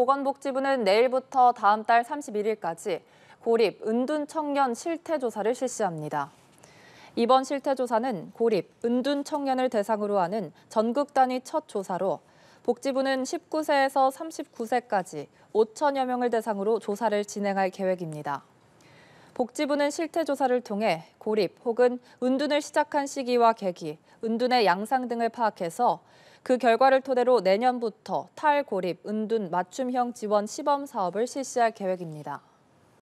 보건복지부는 내일부터 다음 달 31일까지 고립, 은둔 청년 실태 조사를 실시합니다. 이번 실태 조사는 고립, 은둔 청년을 대상으로 하는 전국 단위 첫 조사로 복지부는 19세에서 39세까지 5천여 명을 대상으로 조사를 진행할 계획입니다. 복지부는 실태 조사를 통해 고립 혹은 은둔을 시작한 시기와 계기, 은둔의 양상 등을 파악해서 그 결과를 토대로 내년부터 탈고립, 은둔, 맞춤형 지원 시범 사업을 실시할 계획입니다.